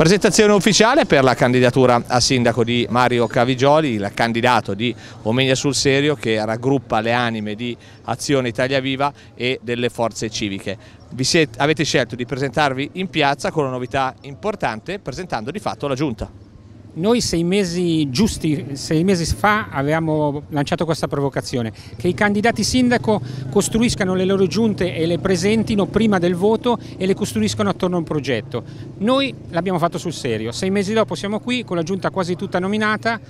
Presentazione ufficiale per la candidatura a sindaco di Mario Cavigioli, il candidato di Omegna sul Serio che raggruppa le anime di Azione Italia Viva e delle forze civiche. Siete, avete scelto di presentarvi in piazza con una novità importante presentando di fatto la Giunta. Noi sei mesi giusti, sei mesi fa avevamo lanciato questa provocazione, che i candidati sindaco costruiscano le loro giunte e le presentino prima del voto e le costruiscano attorno a un progetto. Noi l'abbiamo fatto sul serio, sei mesi dopo siamo qui con la giunta quasi tutta nominata,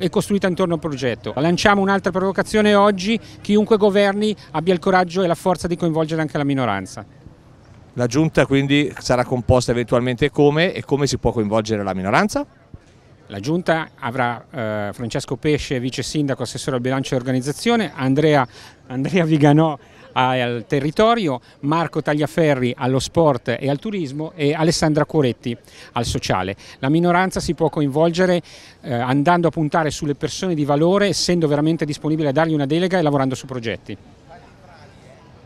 e costruita intorno a un progetto. Lanciamo un'altra provocazione oggi, chiunque governi abbia il coraggio e la forza di coinvolgere anche la minoranza. La giunta quindi sarà composta eventualmente come e come si può coinvolgere la minoranza? La Giunta avrà eh, Francesco Pesce, vice sindaco, assessore al bilancio e organizzazione, Andrea, Andrea Viganò al territorio, Marco Tagliaferri allo sport e al turismo e Alessandra Coretti al sociale. La minoranza si può coinvolgere eh, andando a puntare sulle persone di valore, essendo veramente disponibile a dargli una delega e lavorando su progetti.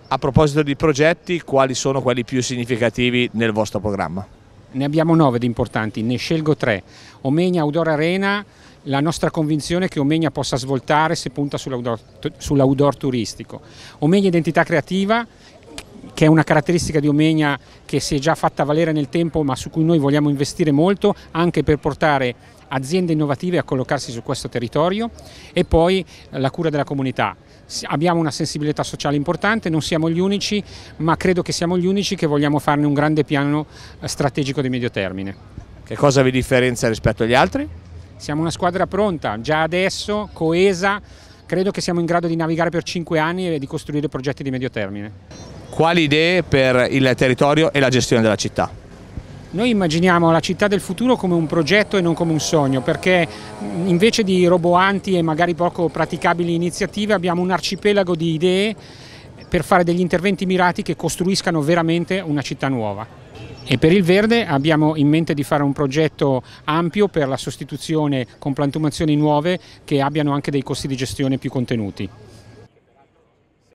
A proposito di progetti, quali sono quelli più significativi nel vostro programma? Ne abbiamo nove di importanti, ne scelgo tre. Omegna, Outdoor Arena, la nostra convinzione è che Omegna possa svoltare se punta sull'outdoor, sull turistico. Omegna Identità Creativa, che è una caratteristica di Omegna che si è già fatta valere nel tempo ma su cui noi vogliamo investire molto anche per portare aziende innovative a collocarsi su questo territorio e poi la cura della comunità. Abbiamo una sensibilità sociale importante, non siamo gli unici, ma credo che siamo gli unici che vogliamo farne un grande piano eh, strategico di medio termine. Che cosa vi differenzia rispetto agli altri? Siamo una squadra pronta, già adesso, coesa, credo che siamo in grado di navigare per 5 anni e di costruire progetti di medio termine. Quali idee per il territorio e la gestione della città? Noi immaginiamo la città del futuro come un progetto e non come un sogno, perché invece di roboanti e magari poco praticabili iniziative abbiamo un arcipelago di idee per fare degli interventi mirati che costruiscano veramente una città nuova. E per il verde abbiamo in mente di fare un progetto ampio per la sostituzione con piantumazioni nuove che abbiano anche dei costi di gestione più contenuti.